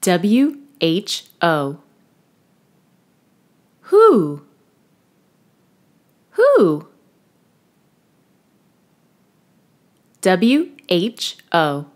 W H O. Who? Who? W H O.